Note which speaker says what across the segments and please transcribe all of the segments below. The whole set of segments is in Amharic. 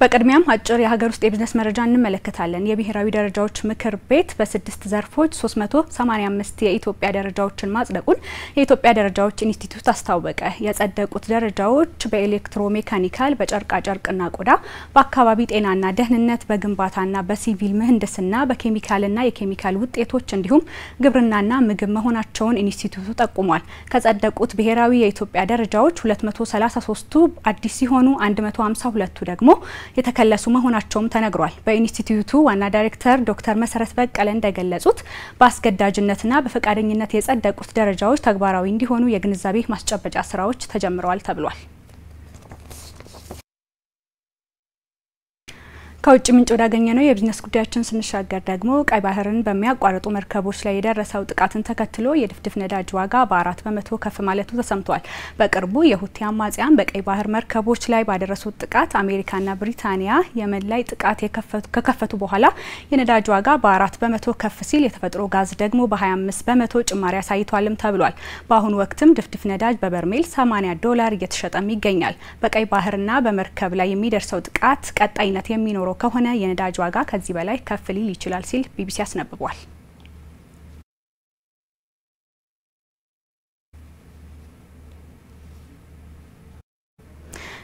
Speaker 1: በቅድሚያም አጭር የሀገር ውስጥ የቢዝነስ መረጃ እንመለከታለን። የብሔራዊ ደረጃዎች ምክር ቤት በስድስት ዘርፎች 385 የኢትዮጵያ ደረጃዎችን ማጽደቁን የኢትዮጵያ ደረጃዎች ኢንስቲትዩት አስታወቀ። የጸደቁት ደረጃዎች በኤሌክትሮ ሜካኒካል፣ በጨርቃጨርቅና ቆዳ፣ በአካባቢ ጤናና ደህንነት፣ በግንባታና በሲቪል ምህንድስና፣ በኬሚካልና የኬሚካል ውጤቶች እንዲሁም ግብርናና ምግብ መሆናቸውን ኢንስቲትዩቱ ጠቁሟል። ከጸደቁት ብሔራዊ የኢትዮጵያ ደረጃዎች 233ቱ አዲስ ሲሆኑ 152ቱ ደግሞ የተከለሱ መሆናቸውም ተነግሯል። በኢንስቲትዩቱ ዋና ዳይሬክተር ዶክተር መሰረት በቀለ እንደገለጹት በአስገዳጅነትና በፈቃደኝነት የጸደቁት ደረጃዎች ተግባራዊ እንዲሆኑ የግንዛቤ ማስጨበጫ ስራዎች ተጀምረዋል ተብሏል። ከውጭ ምንጭ ወዳገኘ ነው የቢዝነስ ጉዳያችን ስንሻገር ደግሞ ቀይ ባህርን በሚያቋርጡ መርከቦች ላይ የደረሰው ጥቃትን ተከትሎ የድፍድፍ ነዳጅ ዋጋ በአራት በመቶ ከፍ ማለቱ ተሰምቷል። በቅርቡ የሁቲ አማጽያን በቀይ ባህር መርከቦች ላይ ባደረሱት ጥቃት አሜሪካና ብሪታንያ የመን ላይ ጥቃት ከከፈቱ በኋላ የነዳጅ ዋጋ በአራት በመቶ ከፍ ሲል የተፈጥሮ ጋዝ ደግሞ በ25 በመቶ ጭማሪ አሳይቷልም ተብሏል። በአሁኑ ወቅትም ድፍድፍ ነዳጅ በበርሜል 80 ዶላር እየተሸጠም ይገኛል። በቀይ ባህርና በመርከብ ላይ የሚደርሰው ጥቃት ቀጣይነት የሚኖረው ከሆነ የነዳጅ ዋጋ ከዚህ በላይ ከፍ ሊል ይችላል ሲል ቢቢሲ አስነብቧል።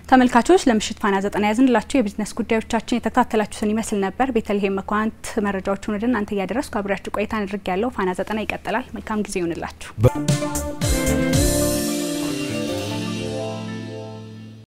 Speaker 1: ተመልካቾች ለምሽት ፋና ዘጠና ያዝንላችሁ የቢዝነስ ጉዳዮቻችን የተከታተላችሁትን ይመስል ነበር። ቤተልሔም መኳንት መረጃዎቹን ወደ እናንተ እያደረስኩ አብሬያችሁ ቆይታ አድርግ ያለው ፋና ዘጠና ይቀጥላል። መልካም ጊዜ ይሆንላችሁ።